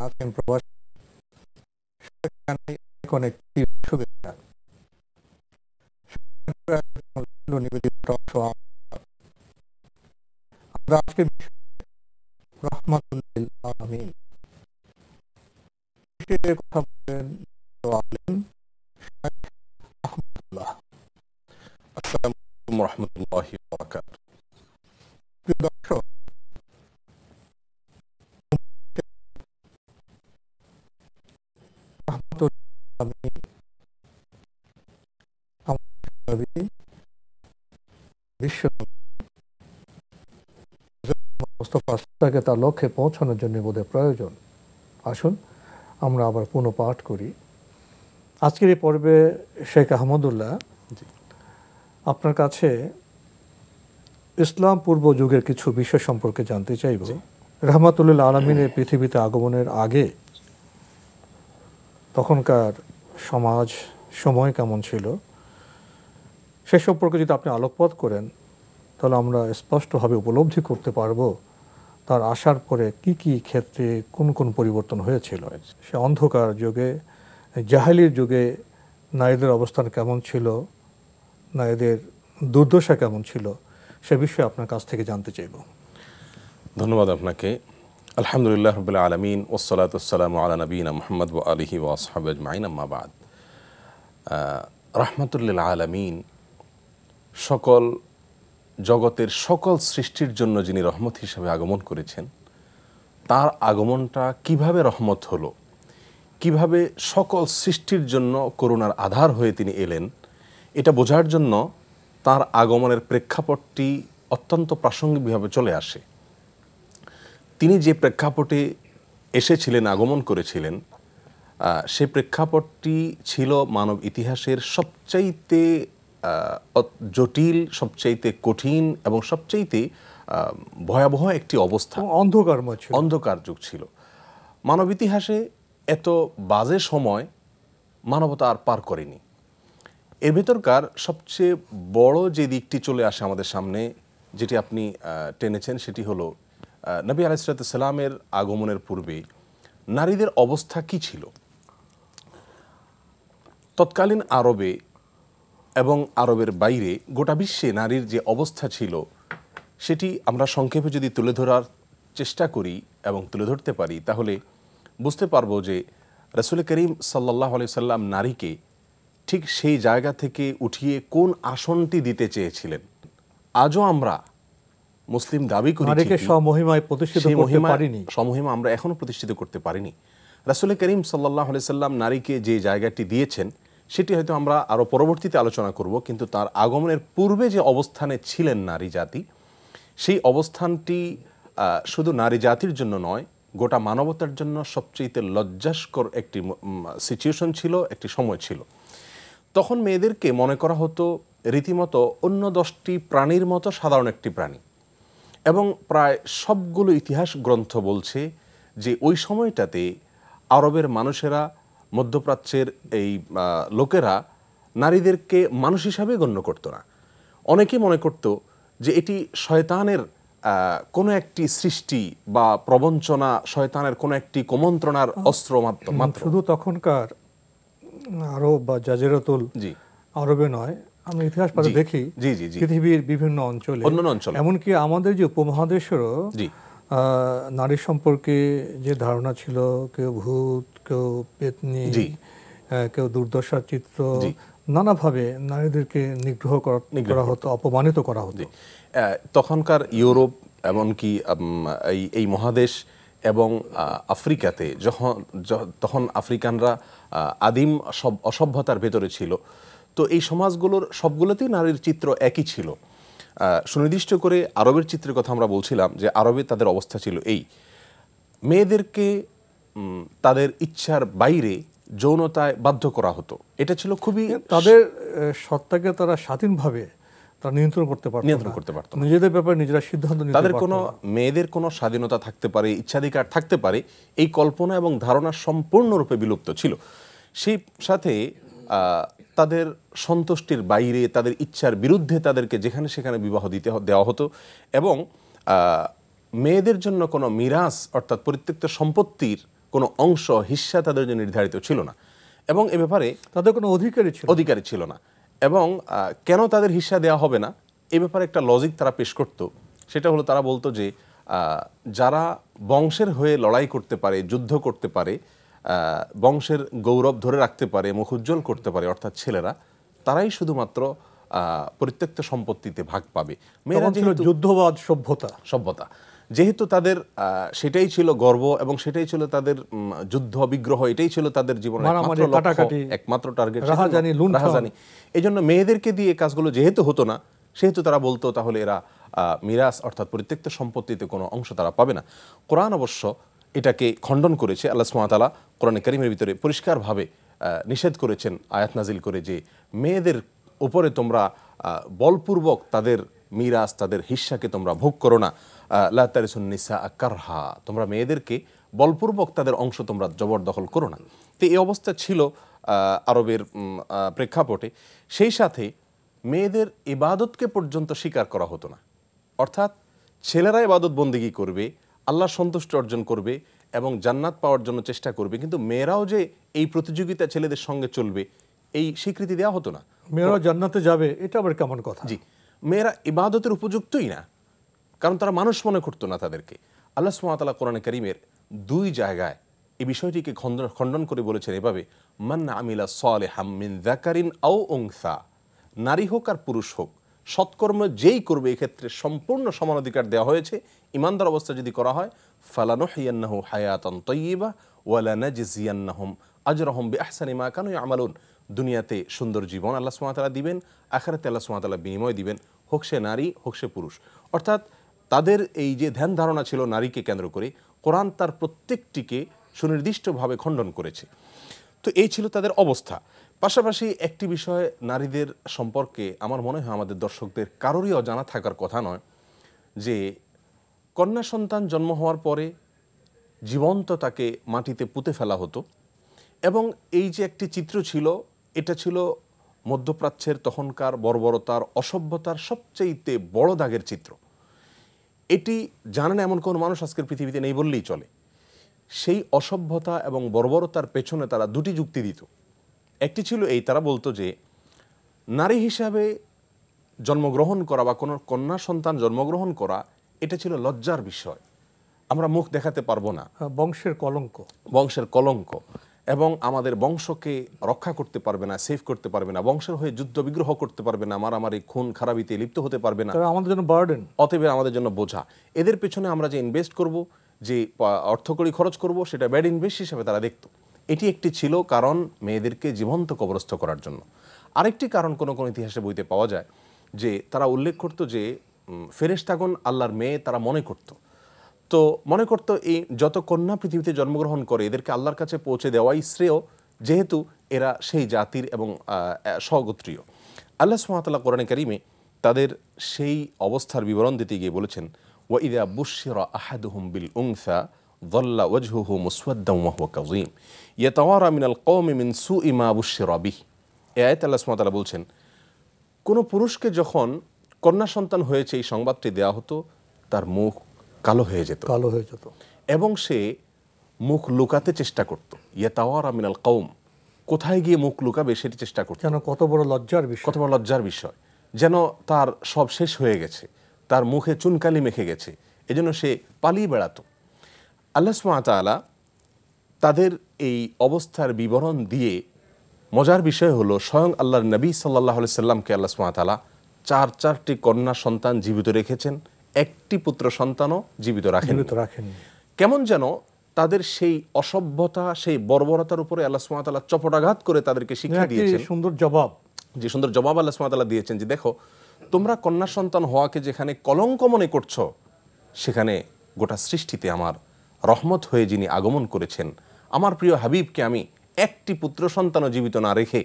in provides connective sugar. আজকে রহমাতুল্লাহ আমিন কথা বলেন আলেম রহমতুল্লাহ আসসালামু আলাইকুম রহমতুল্লাহি ওয়া বারাকাতুহু প্রিয় দর্শক আমি বিশ্ব তার লক্ষ্যে পৌঁছানোর জন্য বোধহয় প্রয়োজন আসুন আমরা আবার পুনঃপাঠ করি আজকের এই পর্বে শেখ আহমদুল্লাহ আপনার কাছে ইসলাম পূর্ব যুগের কিছু বিষয় সম্পর্কে জানতে চাইব রহমাতুল্লাহ আলমিনের পৃথিবীতে আগমনের আগে তখনকার সমাজ সময় কেমন ছিল সে সম্পর্কে যদি আপনি আলোকপাত করেন তাহলে আমরা স্পষ্টভাবে উপলব্ধি করতে পারবো তার আসার পরে কি কি ক্ষেত্রে কোন কোন পরিবর্তন হয়েছিল সে অন্ধকার যুগে জাহালির যুগে নারীদের অবস্থান কেমন ছিল নারীদের দুর্দশা কেমন ছিল সে বিষয়ে আপনার কাছ থেকে জানতে চাইব ধন্যবাদ আপনাকে আলহামদুলিল্লাহ রবিল্লা আলমিন ওসলাতাম আলা নবীন মোহাম্মদ আলহি ওয়াসহাব আজমাইন আম্মাবাদ রহমতুল্লিল আলমিন সকল জগতের সকল সৃষ্টির জন্য যিনি রহমত হিসাবে আগমন করেছেন তার আগমনটা কিভাবে রহমত হলো কিভাবে সকল সৃষ্টির জন্য করুণার আধার হয়ে তিনি এলেন এটা বোঝার জন্য তার আগমনের প্রেক্ষাপটটি অত্যন্ত প্রাসঙ্গিকভাবে চলে আসে তিনি যে প্রেক্ষাপটে এসেছিলেন আগমন করেছিলেন সে প্রেক্ষাপটটি ছিল মানব ইতিহাসের সবচাইতে জটিল সবচাইতে কঠিন এবং সবচাইতে ভয়াবহ একটি অবস্থা অন্ধকারময় অন্ধকার যুগ ছিল মানব ইতিহাসে এত বাজে সময় মানবতা আর পার করেনি এর ভেতরকার সবচেয়ে বড় যে দিকটি চলে আসে আমাদের সামনে যেটি আপনি টেনেছেন সেটি হলো নবী আলাইসালামের আগমনের পূর্বে নারীদের অবস্থা কি ছিল তৎকালীন আরবে এবং আরবের বাইরে গোটা বিশ্বে নারীর যে অবস্থা ছিল সেটি আমরা সংক্ষেপে যদি তুলে ধরার চেষ্টা করি এবং তুলে ধরতে পারি তাহলে বুঝতে পারবো যে রসুল করিম সাল্লাহ সাল্লাম নারীকে ঠিক সেই জায়গা থেকে উঠিয়ে কোন আসনটি দিতে চেয়েছিলেন আজও আমরা মুসলিম দাবি করি নারীকে সমহিমায় প্রতিষ্ঠিত করতে পারিনি সমহিমা আমরা এখনো প্রতিষ্ঠিত করতে পারিনি রাসুল করিম সাল্লাহ সাল্লাম নারীকে যে জায়গাটি দিয়েছেন সেটি হয়তো আমরা আরও পরবর্তীতে আলোচনা করব কিন্তু তার আগমনের পূর্বে যে অবস্থানে ছিলেন নারী জাতি সেই অবস্থানটি শুধু নারী জাতির জন্য নয় গোটা মানবতার জন্য সবচেয়ে লজ্জাস্কর একটি সিচুয়েশন ছিল একটি সময় ছিল তখন মেয়েদেরকে মনে করা হতো রীতিমতো অন্য দশটি প্রাণীর মতো সাধারণ একটি প্রাণী এবং প্রায় সবগুলো ইতিহাস গ্রন্থ বলছে যে ওই সময়টাতে আরবের মানুষেরা মধ্যপ্রাচ্যের এই লোকেরা নারীদেরকে মানুষ হিসাবে গণ্য করত না অনেকে মনে করত যে এটি শয়তানের কোনো একটি সৃষ্টি বা প্রবঞ্চনা শয়তানের কোনো একটি কুমন্ত্রণার অস্ত্র মাত্র শুধু তখনকার আরব বা জাজেরাতুল আরবে নয় আমি ইতিহাস পাঠে দেখি জি জি পৃথিবীর বিভিন্ন অঞ্চলে অন্যান্য অঞ্চলে এমনকি আমাদের যে উপমহাদেশেরও নারী সম্পর্কে যে ধারণা ছিল কেউ ভূত কেউ পেতনি কেউ দুর্দশার চিত্র নানাভাবে নারীদেরকে নিগ্রহ করা হতো অপমানিত করা হতো তখনকার ইউরোপ এমনকি এই এই মহাদেশ এবং আফ্রিকাতে যখন তখন আফ্রিকানরা আদিম সব অসভ্যতার ভেতরে ছিল তো এই সমাজগুলোর সবগুলোতেই নারীর চিত্র একই ছিল সুনির্দিষ্ট করে আরবের চিত্রের কথা আমরা বলছিলাম যে আরবে তাদের অবস্থা ছিল এই মেয়েদেরকে তাদের ইচ্ছার বাইরে যৌনতায় বাধ্য করা হতো এটা ছিল খুবই তাদের সত্তাকে তারা স্বাধীনভাবে তারা নিয়ন্ত্রণ করতে পারত নিয়ন্ত্রণ করতে পারত নিজেদের ব্যাপারে নিজেরা সিদ্ধান্ত নিতে তাদের কোনো মেয়েদের কোনো স্বাধীনতা থাকতে পারে ইচ্ছাধিকার থাকতে পারে এই কল্পনা এবং ধারণা সম্পূর্ণরূপে বিলুপ্ত ছিল সেই সাথে তাদের সন্তুষ্টির বাইরে তাদের ইচ্ছার বিরুদ্ধে তাদেরকে যেখানে সেখানে বিবাহ দিতে দেওয়া হতো এবং মেয়েদের জন্য কোনো মিরাস অর্থাৎ পরিত্যক্ত সম্পত্তির কোনো অংশ হিস্যা তাদের জন্য নির্ধারিত ছিল না এবং এ ব্যাপারে তাদের কোনো অধিকারী ছিল অধিকারী ছিল না এবং কেন তাদের হিস্যা দেওয়া হবে না এ ব্যাপারে একটা লজিক তারা পেশ করত সেটা হলো তারা বলতো যে যারা বংশের হয়ে লড়াই করতে পারে যুদ্ধ করতে পারে বংশের গৌরব ধরে রাখতে পারে মুখ উজ্জ্বল করতে পারে অর্থাৎ ছেলেরা তারাই শুধুমাত্র পরিত্যক্ত সম্পত্তিতে ভাগ পাবে মেয়েরা ছিল যুদ্ধবাদ সভ্যতা সভ্যতা যেহেতু তাদের সেটাই ছিল গর্ব এবং সেটাই ছিল তাদের যুদ্ধ বিগ্রহ এটাই ছিল তাদের জীবনের একমাত্র টার্গেট রাহাজানি এই জন্য মেয়েদেরকে দিয়ে কাজগুলো যেহেতু হতো না সেহেতু তারা বলতো তাহলে এরা মিরাস অর্থাৎ পরিত্যক্ত সম্পত্তিতে কোনো অংশ তারা পাবে না কোরআন অবশ্য এটাকে খণ্ডন করেছে আল্লাহ সুমাতালা কোরআনে করিমের ভিতরে পরিষ্কারভাবে নিষেধ করেছেন আয়াত নাজিল করে যে মেয়েদের উপরে তোমরা বলপূর্বক তাদের মিরাজ তাদের হিস্সাকে তোমরা ভোগ করো না লাতারিসুন্নিসা কারহা তোমরা মেয়েদেরকে বলপূর্বক তাদের অংশ তোমরা জবরদখল করো না তো এই অবস্থা ছিল আরবের প্রেক্ষাপটে সেই সাথে মেয়েদের ইবাদতকে পর্যন্ত স্বীকার করা হতো না অর্থাৎ ছেলেরা ইবাদত বন্দিগি করবে আল্লাহ সন্তুষ্টি অর্জন করবে এবং জান্নাত পাওয়ার জন্য চেষ্টা করবে কিন্তু মেয়েরাও যে এই প্রতিযোগিতা ছেলেদের সঙ্গে চলবে এই স্বীকৃতি দেওয়া হতো না মেয়েরাও জান্নাতে যাবে এটা আবার কেমন কথা জি মেয়েরা ইবাদতের উপযুক্তই না কারণ তারা মানুষ মনে করতো না তাদেরকে আল্লাহ সুমাতাল্লাহ কোরআন করিমের দুই জায়গায় এই বিষয়টিকে খণ্ডন করে বলেছেন এভাবে মান্না আমিলা সলে হামিন জাকারিন আও ওংসা নারী হোক আর পুরুষ হোক সৎকর্ম যেই করবে এক্ষেত্রে সম্পূর্ণ সমানাধিকার দেওয়া হয়েছে ইমানদার অবস্থা যদি করা হয় ফালানো হিয়ান্নাহু হায়াতন তৈবা ওয়ালানা আজর আজরহম বে আহসানিমা কানু আমালুন দুনিয়াতে সুন্দর জীবন আল্লাহ সুমাতালা দিবেন আখারাতে আল্লাহ সুমাতালা বিনিময় দিবেন হোক সে নারী হোক সে পুরুষ অর্থাৎ তাদের এই যে ধ্যান ধারণা ছিল নারীকে কেন্দ্র করে কোরআন তার প্রত্যেকটিকে সুনির্দিষ্টভাবে খণ্ডন করেছে তো এই ছিল তাদের অবস্থা পাশাপাশি একটি বিষয় নারীদের সম্পর্কে আমার মনে হয় আমাদের দর্শকদের কারোরই অজানা থাকার কথা নয় যে কন্যা সন্তান জন্ম হওয়ার পরে জীবন্ত তাকে মাটিতে পুঁতে ফেলা হতো এবং এই যে একটি চিত্র ছিল এটা ছিল মধ্যপ্রাচ্যের তখনকার বর্বরতার অসভ্যতার সবচেয়েতে বড় দাগের চিত্র এটি জানে না এমন কোন মানুষ আজকের পৃথিবীতে নেই বললেই চলে সেই অসভ্যতা এবং বর্বরতার পেছনে তারা দুটি যুক্তি দিত একটি ছিল এই তারা বলতো যে নারী হিসাবে জন্মগ্রহণ করা বা কোনো কন্যা সন্তান জন্মগ্রহণ করা এটা ছিল লজ্জার বিষয় আমরা মুখ দেখাতে পারবো না হ্যাঁ, বংশের কলঙ্ক বংশের কলঙ্ক এবং আমাদের বংশকে রক্ষা করতে পারবে না সেভ করতে পারবে না বংশের হয়ে যুদ্ধ বিগ্রহ করতে পারবে না আমার আমার এই খুন খারাপিতে লিপ্ত হতে পারবে না আমাদের জন্য বার্ডেন অতএব আমাদের জন্য বোঝা এদের পেছনে আমরা যে ইনভেস্ট করব যে অর্থকড়ি খরচ করব সেটা ব্যাড ইনভেস্ট হিসাবে তারা দেখতো এটি একটি ছিল কারণ মেয়েদেরকে জীবন্ত কবরস্থ করার জন্য আরেকটি কারণ কোনো কোনো ইতিহাসে বইতে পাওয়া যায় যে তারা উল্লেখ করতো যে ফেরেশতাগণ আল্লাহর মেয়ে তারা মনে করতো তো মনে করতো এই যত কন্যা পৃথিবীতে জন্মগ্রহণ করে এদেরকে আল্লাহর কাছে পৌঁছে দেওয়াই শ্রেয় যেহেতু এরা সেই জাতির এবং স্বগোত্রীয় আল্লাহ সুমাতাল্লাহ কোরআন কারিমে তাদের সেই অবস্থার বিবরণ দিতে গিয়ে বলেছেন ওয়াইদা বুশির আহাদুহম বিল উংসা ظل وجهه مسودا وهو كظيم يتوارى من القوم من سوء ما بشر به এ আয়াত আল্লাহ বলছেন কোন পুরুষকে যখন কন্যা সন্তান হয়েছে এই সংবাদটি দেয়া হতো তার মুখ কালো হয়ে যেত কালো হয়ে যেত এবং সে মুখ লুকাতে চেষ্টা করত ইয়াতাওয়ার আমিনাল কৌম কোথায় গিয়ে মুখ লুকাবে সেটি চেষ্টা করত যেন কত বড় লজ্জার বিষয় কত বড় লজ্জার বিষয় যেন তার সব শেষ হয়ে গেছে তার মুখে চুনকালি মেখে গেছে এজন্য সে পালিয়ে বেড়াতো আল্লাহ সুমাতালা তাদের এই অবস্থার বিবরণ দিয়ে মজার বিষয় হলো স্বয়ং আল্লাহর নবী সাল্লাহ সাল্লামকে আল্লাহ সুমাতালা চার চারটি কন্যা সন্তান জীবিত রেখেছেন একটি পুত্র সন্তানও জীবিত রাখেন রাখেন কেমন যেন তাদের সেই অসভ্যতা সেই বর্বরতার উপরে আল্লাহ সুমাতালা চপটাঘাত করে তাদেরকে শিক্ষা দিয়েছে সুন্দর জবাব যে সুন্দর জবাব আল্লাহ সুমাতালা দিয়েছেন যে দেখো তোমরা কন্যা সন্তান হওয়াকে যেখানে কলঙ্ক মনে করছো সেখানে গোটা সৃষ্টিতে আমার রহমত হয়ে যিনি আগমন করেছেন আমার প্রিয় হাবিবকে আমি একটি পুত্র সন্তানও জীবিত না রেখে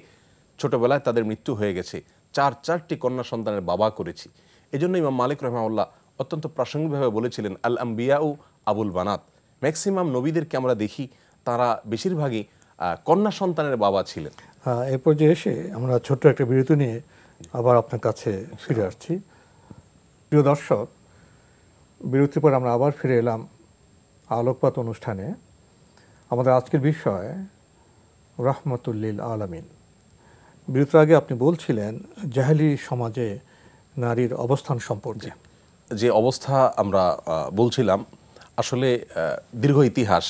ছোটবেলায় তাদের মৃত্যু হয়ে গেছে চার চারটি কন্যা সন্তানের বাবা করেছি এজন্য ইমাম মালিক রহমাউল্লাহ অত্যন্ত প্রাসঙ্গিকভাবে বলেছিলেন আল আম্বিয়াউ আবুল বানাত ম্যাক্সিমাম নবীদেরকে আমরা দেখি তারা বেশিরভাগই কন্যা সন্তানের বাবা ছিলেন হ্যাঁ, এরপর যে এসে আমরা ছোট্ট একটা বিরতি নিয়ে আবার আপনার কাছে ফিরে আসছি প্রিয় দর্শক বিরতির পর আমরা আবার ফিরে এলাম আলোকপাত অনুষ্ঠানে আমাদের আজকের বিষয় রহমতুল্লিল আলমিন বিরতির আগে আপনি বলছিলেন জাহেলি সমাজে নারীর অবস্থান সম্পর্কে যে অবস্থা আমরা বলছিলাম আসলে দীর্ঘ ইতিহাস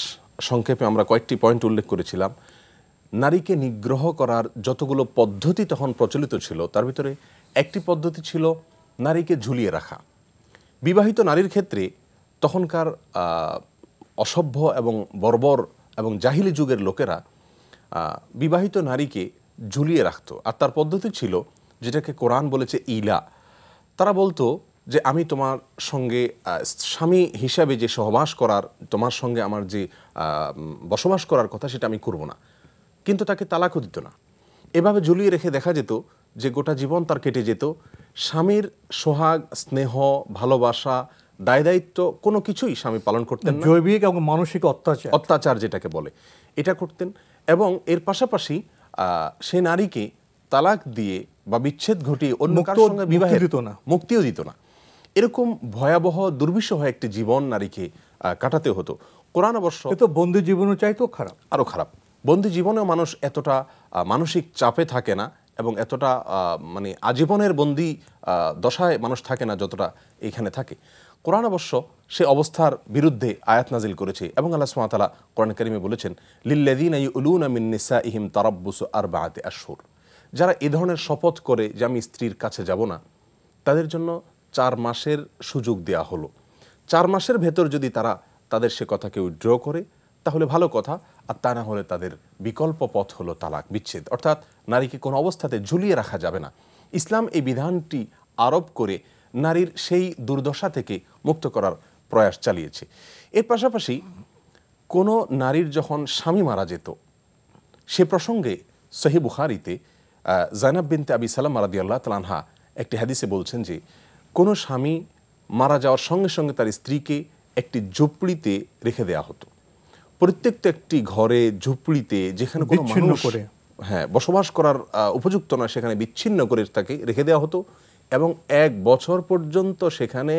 সংক্ষেপে আমরা কয়েকটি পয়েন্ট উল্লেখ করেছিলাম নারীকে নিগ্রহ করার যতগুলো পদ্ধতি তখন প্রচলিত ছিল তার ভিতরে একটি পদ্ধতি ছিল নারীকে ঝুলিয়ে রাখা বিবাহিত নারীর ক্ষেত্রে তখনকার অসভ্য এবং বর্বর এবং জাহিলি যুগের লোকেরা বিবাহিত নারীকে ঝুলিয়ে রাখত আর তার পদ্ধতি ছিল যেটাকে কোরআন বলেছে ইলা তারা বলতো যে আমি তোমার সঙ্গে স্বামী হিসাবে যে সহবাস করার তোমার সঙ্গে আমার যে বসবাস করার কথা সেটা আমি করব না কিন্তু তাকে তালাকও দিত না এভাবে ঝুলিয়ে রেখে দেখা যেত যে গোটা জীবন তার কেটে যেত স্বামীর সোহাগ স্নেহ ভালোবাসা দায় দায়িত্ব কোনো কিছুই স্বামী পালন করতেন জৈবিক এবং মানসিক অত্যাচার অত্যাচার যেটাকে বলে এটা করতেন এবং এর পাশাপাশি সে নারীকে তালাক দিয়ে বা বিচ্ছেদ ঘটিয়ে অন্য কারোর সঙ্গে বিবাহ দিত না মুক্তিও দিত না এরকম ভয়াবহ দুর্বিষহ একটি জীবন নারীকে কাটাতে হতো কোরআন অবশ্য তো বন্দি জীবনও চাইতো খারাপ আরও খারাপ বন্দি জীবনেও মানুষ এতটা মানসিক চাপে থাকে না এবং এতটা মানে আজীবনের বন্দি দশায় মানুষ থাকে না যতটা এখানে থাকে কোরআন অবশ্য সে অবস্থার বিরুদ্ধে আয়াত নাজিল করেছে এবং আল্লাহ সুমাতালা কোরআন করিমে বলেছেন লিল্লাদিন মিন্নিসা ইহিম তারাব্বুস আর বাহাতে আশুর যারা এ ধরনের শপথ করে যে আমি স্ত্রীর কাছে যাব না তাদের জন্য চার মাসের সুযোগ দেয়া হলো চার মাসের ভেতর যদি তারা তাদের সে কথাকে উইড্র করে তাহলে ভালো কথা আর তা না হলে তাদের বিকল্প পথ হলো তালাক বিচ্ছেদ অর্থাৎ নারীকে কোনো অবস্থাতে ঝুলিয়ে রাখা যাবে না ইসলাম এই বিধানটি আরোপ করে নারীর সেই দুর্দশা থেকে মুক্ত করার প্রয়াস চালিয়েছে এর পাশাপাশি কোনো নারীর যখন স্বামী মারা যেত সে প্রসঙ্গে সহি বুখারিতে জাইনাব বিনতে আবি সালাম মারাদি আল্লাহ তালানহা একটি হাদিসে বলছেন যে কোনো স্বামী মারা যাওয়ার সঙ্গে সঙ্গে তার স্ত্রীকে একটি ঝুপড়িতে রেখে দেয়া হতো প্রত্যেকটা একটি ঘরে ঝুপড়িতে যেখানে বিচ্ছিন্ন করে হ্যাঁ বসবাস করার উপযুক্ত না সেখানে বিচ্ছিন্ন করে তাকে রেখে দেওয়া হতো এবং এক বছর পর্যন্ত সেখানে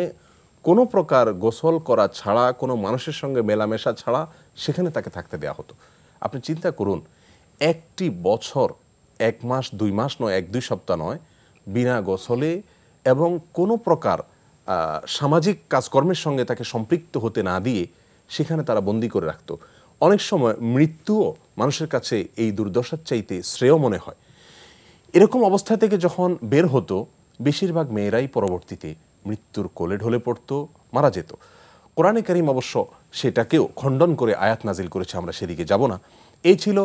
কোনো প্রকার গোসল করা ছাড়া কোনো মানুষের সঙ্গে মেলামেশা ছাড়া সেখানে তাকে থাকতে দেওয়া হতো আপনি চিন্তা করুন একটি বছর এক মাস দুই মাস নয় এক দুই সপ্তাহ নয় বিনা গোসলে এবং কোনো প্রকার সামাজিক কাজকর্মের সঙ্গে তাকে সম্পৃক্ত হতে না দিয়ে সেখানে তারা বন্দি করে রাখত অনেক সময় মৃত্যুও মানুষের কাছে এই দুর্দশার চাইতে শ্রেয় মনে হয় এরকম অবস্থা থেকে যখন বের হতো বেশিরভাগ মেয়েরাই পরবর্তীতে মৃত্যুর কোলে ঢলে পড়ত মারা যেত কোরআনে করিম অবশ্য সেটাকেও খণ্ডন করে আয়াত নাজিল করেছে আমরা সেদিকে যাব না এই ছিল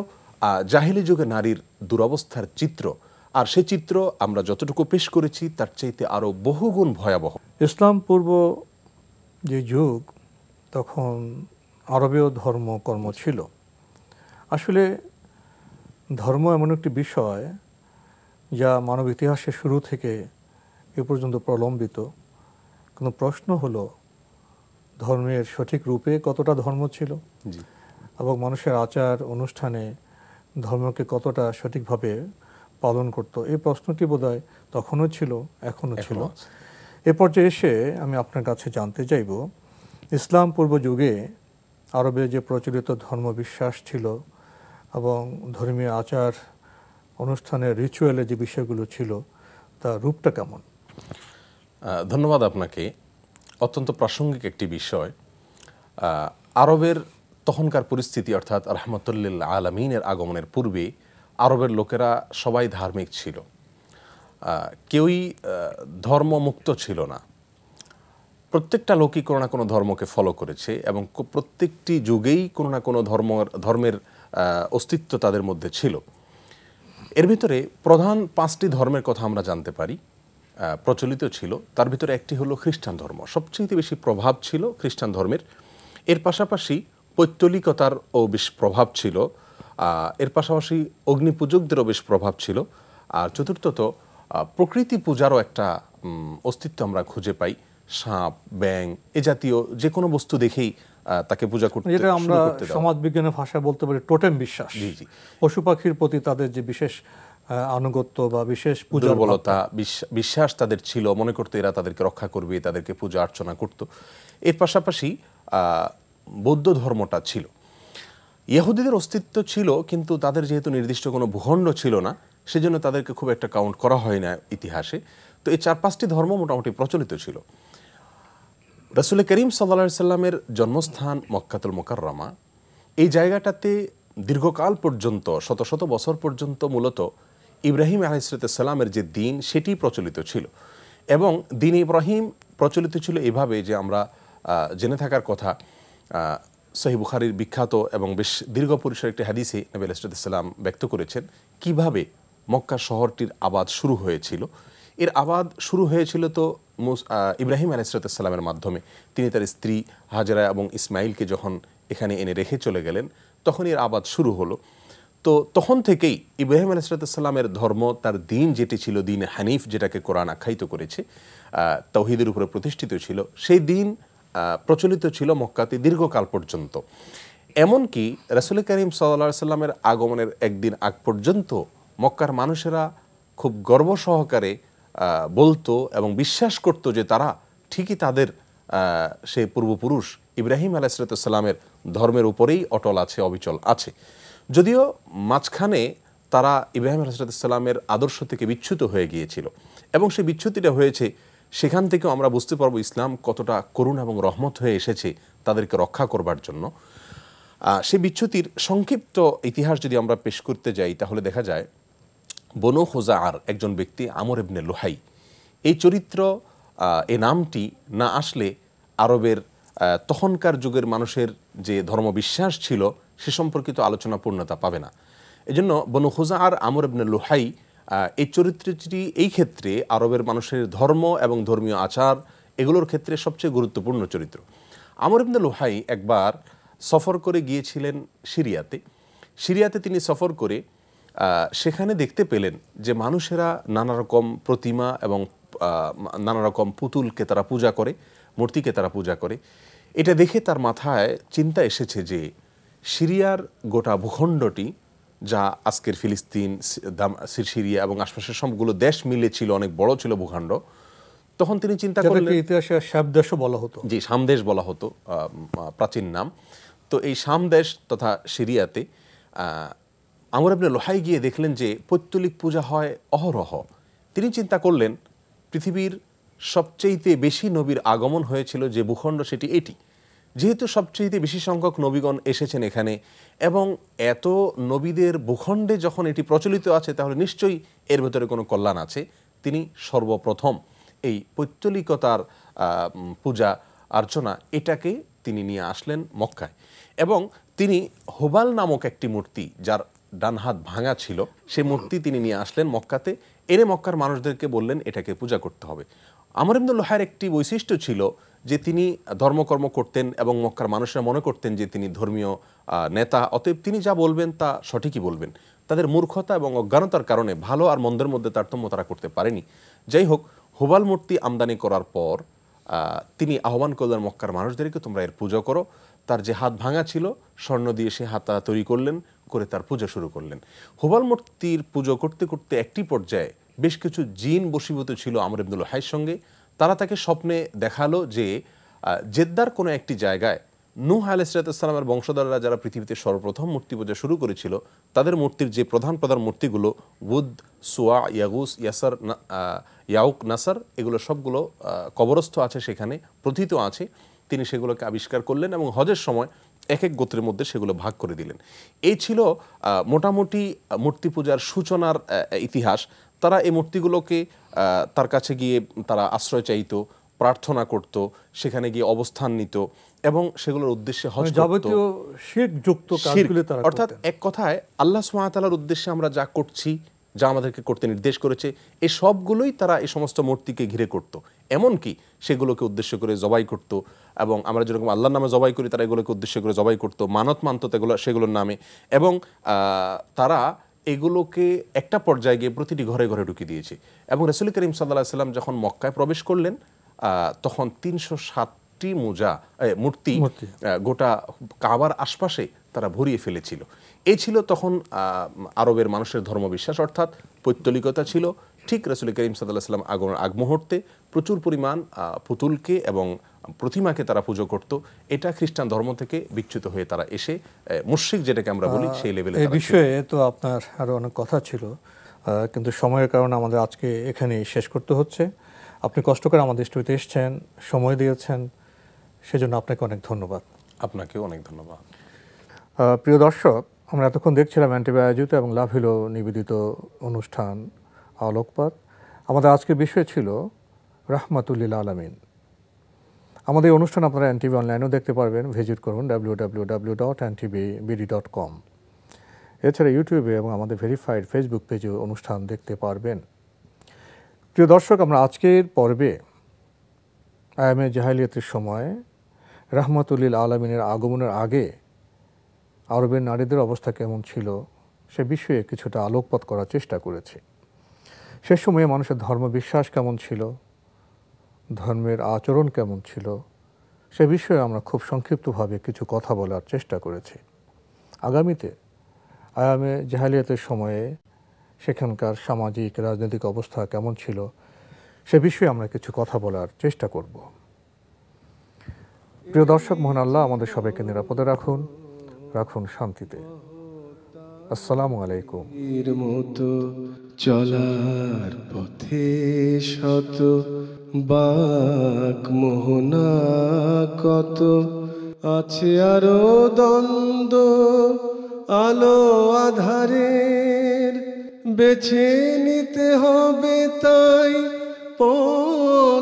জাহিলি যুগে নারীর দুরবস্থার চিত্র আর সে চিত্র আমরা যতটুকু পেশ করেছি তার চাইতে আরও বহুগুণ ভয়াবহ ইসলাম পূর্ব যে যুগ তখন আরবেও ধর্ম কর্ম ছিল আসলে ধর্ম এমন একটি বিষয় যা মানব ইতিহাসের শুরু থেকে এ পর্যন্ত প্রলম্বিত কিন্তু প্রশ্ন হল ধর্মের সঠিক রূপে কতটা ধর্ম ছিল এবং মানুষের আচার অনুষ্ঠানে ধর্মকে কতটা সঠিকভাবে পালন করত এই প্রশ্নটি বোধহয় তখনও ছিল এখনও ছিল এ পর্যায়ে এসে আমি আপনার কাছে জানতে চাইব ইসলাম পূর্ব যুগে আরবে যে প্রচলিত ধর্মবিশ্বাস ছিল এবং ধর্মীয় আচার অনুষ্ঠানের রিচুয়ালে যে বিষয়গুলো ছিল তার রূপটা কেমন ধন্যবাদ আপনাকে অত্যন্ত প্রাসঙ্গিক একটি বিষয় আরবের তখনকার পরিস্থিতি অর্থাৎ রহমতুল্লিল্লা আলমিনের আগমনের পূর্বে আরবের লোকেরা সবাই ধার্মিক ছিল কেউই ধর্মমুক্ত ছিল না প্রত্যেকটা লোকই কোনো না কোনো ধর্মকে ফলো করেছে এবং প্রত্যেকটি যুগেই কোনো না কোনো ধর্ম ধর্মের অস্তিত্ব তাদের মধ্যে ছিল এর ভিতরে প্রধান পাঁচটি ধর্মের কথা আমরা জানতে পারি প্রচলিত ছিল তার ভিতরে একটি হলো খ্রিস্টান ধর্ম সবচেয়ে বেশি প্রভাব ছিল খ্রিস্টান ধর্মের এর পাশাপাশি পৈত্তলিকতারও বেশ প্রভাব ছিল এর পাশাপাশি অগ্নিপূজকদেরও বেশ প্রভাব ছিল আর চতুর্থত প্রকৃতি পূজারও একটা অস্তিত্ব আমরা খুঁজে পাই সাপ ব্যাং এ জাতীয় যে কোনো বস্তু দেখেই তাকে পূজা করতে যেটা আমরা সমাজ বিজ্ঞানের ভাষায় বলতে পারি টোটেম বিশ্বাস পশু পাখির প্রতি তাদের যে বিশেষ আনুগত্য বা বিশেষ দুর্বলতা বিশ্বাস তাদের ছিল মনে করতে এরা তাদেরকে রক্ষা করবে তাদেরকে পূজা অর্চনা করত এর পাশাপাশি বৌদ্ধ ধর্মটা ছিল ইহুদিদের অস্তিত্ব ছিল কিন্তু তাদের যেহেতু নির্দিষ্ট কোনো ভূখণ্ড ছিল না সেজন্য তাদেরকে খুব একটা কাউন্ট করা হয় না ইতিহাসে তো এই চার পাঁচটি ধর্ম মোটামুটি প্রচলিত ছিল রাসুল করিম সাল্লা সাল্লামের জন্মস্থান মক্কাতুল মোকাররমা এই জায়গাটাতে দীর্ঘকাল পর্যন্ত শত শত বছর পর্যন্ত মূলত ইব্রাহিম আলাইসালামের যে দিন সেটি প্রচলিত ছিল এবং দিন ইব্রাহিম প্রচলিত ছিল এভাবে যে আমরা জেনে থাকার কথা সহিবুখারির বিখ্যাত এবং বেশ দীর্ঘ পরিসর একটি হাদিসে নবী আলাইসালাম ব্যক্ত করেছেন কিভাবে মক্কা শহরটির আবাদ শুরু হয়েছিল এর আবাদ শুরু হয়েছিল তো ইব্রাহিম আলাইসালামের মাধ্যমে তিনি তার স্ত্রী হাজরা এবং ইসমাইলকে যখন এখানে এনে রেখে চলে গেলেন তখন এর আবাদ শুরু হলো তো তখন থেকেই ইব্রাহিম আলাইসালাতামের ধর্ম তার দিন যেটি ছিল দিন হানিফ যেটাকে কোরআন আখ্যায়িত করেছে তৌহিদের উপরে প্রতিষ্ঠিত ছিল সেই দিন প্রচলিত ছিল মক্কাতে দীর্ঘকাল পর্যন্ত এমনকি রাসুল করিম সাল্লা সাল্লামের আগমনের একদিন আগ পর্যন্ত মক্কার মানুষেরা খুব গর্ব সহকারে বলতো এবং বিশ্বাস করত যে তারা ঠিকই তাদের সে পূর্বপুরুষ ইব্রাহিম আলাইসালাতামের ধর্মের উপরেই অটল আছে অবিচল আছে যদিও মাঝখানে তারা ইব্রাহিম আলাইসালাতামের আদর্শ থেকে বিচ্যুত হয়ে গিয়েছিল এবং সেই বিচ্যুতিটা হয়েছে সেখান থেকেও আমরা বুঝতে পারবো ইসলাম কতটা করুণ এবং রহমত হয়ে এসেছে তাদেরকে রক্ষা করবার জন্য সে বিচ্যুতির সংক্ষিপ্ত ইতিহাস যদি আমরা পেশ করতে যাই তাহলে দেখা যায় বনু আর একজন ব্যক্তি আমর ইবনে লোহাই এই চরিত্র এ নামটি না আসলে আরবের তখনকার যুগের মানুষের যে ধর্মবিশ্বাস ছিল সে সম্পর্কিত আলোচনা পূর্ণতা পাবে না এজন্য বনু আর আমর ইবনে লোহাই এই চরিত্রটি এই ক্ষেত্রে আরবের মানুষের ধর্ম এবং ধর্মীয় আচার এগুলোর ক্ষেত্রে সবচেয়ে গুরুত্বপূর্ণ চরিত্র আমর ইবনে লোহাই একবার সফর করে গিয়েছিলেন সিরিয়াতে সিরিয়াতে তিনি সফর করে সেখানে দেখতে পেলেন যে মানুষেরা নানা রকম প্রতিমা এবং নানা রকম পুতুলকে তারা পূজা করে মূর্তিকে তারা পূজা করে এটা দেখে তার মাথায় চিন্তা এসেছে যে সিরিয়ার গোটা ভূখণ্ডটি যা আজকের ফিলিস্তিন সিরিয়া এবং আশপাশের সবগুলো দেশ মিলে ছিল অনেক বড় ছিল ভূখণ্ড তখন তিনি চিন্তা করলেন ইতিহাসে সামদেশও বলা হতো জি সামদেশ বলা হতো প্রাচীন নাম তো এই সামদেশ তথা সিরিয়াতে আমর আপনি লোহাই গিয়ে দেখলেন যে পৈত্তলিক পূজা হয় অহরহ তিনি চিন্তা করলেন পৃথিবীর সবচেয়েতে বেশি নবীর আগমন হয়েছিল যে ভূখণ্ড সেটি এটি যেহেতু সবচেয়েতে বেশি সংখ্যক নবীগণ এসেছেন এখানে এবং এত নবীদের ভূখণ্ডে যখন এটি প্রচলিত আছে তাহলে নিশ্চয়ই এর ভেতরে কোনো কল্যাণ আছে তিনি সর্বপ্রথম এই পৈত্তলিকতার পূজা অর্চনা এটাকে তিনি নিয়ে আসলেন মক্কায় এবং তিনি হোবাল নামক একটি মূর্তি যার ডান হাত ভাঙা ছিল সে মূর্তি তিনি নিয়ে আসলেন মক্কাতে এনে মক্কার মানুষদেরকে বললেন এটাকে পূজা করতে হবে আমর ইমদুল হায়ের একটি বৈশিষ্ট্য ছিল যে তিনি ধর্মকর্ম করতেন এবং মক্কার মানুষরা মনে করতেন যে তিনি ধর্মীয় নেতা অতএব তিনি যা বলবেন তা সঠিকই বলবেন তাদের মূর্খতা এবং অজ্ঞানতার কারণে ভালো আর মন্দের মধ্যে তারতম্য তারা করতে পারেনি যাই হোক হোবাল মূর্তি আমদানি করার পর তিনি আহ্বান করলেন মক্কার মানুষদেরকে তোমরা এর পুজো করো তার যে হাত ভাঙা ছিল স্বর্ণ দিয়ে সে হাত তৈরি করলেন করে তার পূজা শুরু করলেন হুবাল মূর্তির পুজো করতে করতে একটি পর্যায়ে বেশ কিছু জিন বসীভূত ছিল আমর ইবনুল হাইয়ের সঙ্গে তারা তাকে স্বপ্নে দেখালো যে জেদ্দার কোনো একটি জায়গায় নূহ আলাইসালামের বংশধররা যারা পৃথিবীতে সর্বপ্রথম মূর্তি পূজা শুরু করেছিল তাদের মূর্তির যে প্রধান প্রধান মূর্তিগুলো বুদ সোয়া ইয়াগুস ইয়াসার ইয়াউক নাসার এগুলো সবগুলো কবরস্থ আছে সেখানে প্রথিত আছে তিনি সেগুলোকে আবিষ্কার করলেন এবং হজের সময় এক এক গোত্রের মধ্যে সেগুলো ভাগ করে দিলেন এই ছিল মোটামুটি মূর্তি পূজার সূচনার ইতিহাস তারা এই মূর্তিগুলোকে তার কাছে গিয়ে তারা আশ্রয় চাইত প্রার্থনা করত সেখানে গিয়ে অবস্থান নিত এবং সেগুলোর উদ্দেশ্যে হজ মানে যাবতীয় যুক্ত অর্থাৎ এক কথায় আল্লাহ সুবহানাহু উদ্দেশ্যে আমরা যা করছি যা আমাদেরকে করতে নির্দেশ করেছে এই সবগুলোই তারা এই সমস্ত মূর্তিকে ঘিরে করত। এমনকি সেগুলোকে উদ্দেশ্য করে জবাই করত এবং আমরা যেরকম আল্লাহর নামে জবাই করি তারা এগুলোকে উদ্দেশ্য করে জবাই করত মানত মানত এগুলো সেগুলোর নামে এবং তারা এগুলোকে একটা পর্যায়ে গিয়ে প্রতিটি ঘরে ঘরে ঢুকিয়ে দিয়েছে এবং রসুল করিম সাল্লাহ সাল্লাম যখন মক্কায় প্রবেশ করলেন তখন তিনশো সাতটি মোজা মূর্তি গোটা কাবার আশপাশে তারা ভরিয়ে ফেলেছিল এ ছিল তখন আরবের মানুষের ধর্মবিশ্বাস অর্থাৎ পৈত্তলিকতা ছিল ঠিক রসুল করিম সাদাল্লাহ সাল্লাম আগমনের আগ মুহূর্তে প্রচুর পরিমাণ পুতুলকে এবং প্রতিমাকে তারা পুজো করত এটা খ্রিস্টান ধর্ম থেকে বিচ্যুত হয়ে তারা এসে মুশ্রিক যেটাকে আমরা বলি সেই লেভেলে এই বিষয়ে তো আপনার আরও অনেক কথা ছিল কিন্তু সময়ের কারণে আমাদের আজকে এখানে শেষ করতে হচ্ছে আপনি কষ্ট করে আমাদের স্টুডিওতে এসছেন সময় দিয়েছেন সেজন্য আপনাকে অনেক ধন্যবাদ আপনাকেও অনেক ধন্যবাদ প্রিয় দর্শক আমরা এতক্ষণ দেখছিলাম অ্যান্টিবায়োজিত আয়োজিত এবং লাভ হিলো নিবেদিত অনুষ্ঠান আলোকপাত আমাদের আজকের বিষয় ছিল রাহমাতুল্লিল আলমিন আমাদের অনুষ্ঠান আপনারা অ্যান্টিভি অনলাইনেও দেখতে পারবেন ভিজিট করুন ডাব্লিউ ডাব্লিউ ডাব্লিউ ডট অ্যান্টিবি বিডি ডট কম এছাড়া ইউটিউবে এবং আমাদের ভেরিফাইড ফেসবুক পেজেও অনুষ্ঠান দেখতে পারবেন প্রিয় দর্শক আমরা আজকের পর্বে আয়ামে জাহালিয়াতের সময় রাহমাতুল্লিল আলমিনের আগমনের আগে আরবের নারীদের অবস্থা কেমন ছিল সে বিষয়ে কিছুটা আলোকপাত করার চেষ্টা করেছি সে সময়ে মানুষের ধর্মবিশ্বাস কেমন ছিল ধর্মের আচরণ কেমন ছিল সে বিষয়ে আমরা খুব সংক্ষিপ্তভাবে কিছু কথা বলার চেষ্টা করেছি আগামীতে আয়ামে জাহালিয়াতের সময়ে সেখানকার সামাজিক রাজনৈতিক অবস্থা কেমন ছিল সে বিষয়ে আমরা কিছু কথা বলার চেষ্টা করব প্রিয় দর্শক মোহন আল্লাহ আমাদের সবাইকে নিরাপদে রাখুন রাখুন শান্তিতে আসসালামু আলাইকুম এর মতো চলার পথে শত বাক মোহনা কত আছে আরো দ্বন্দ্ব আলো আধারের বেছে নিতে হবে তাই পথ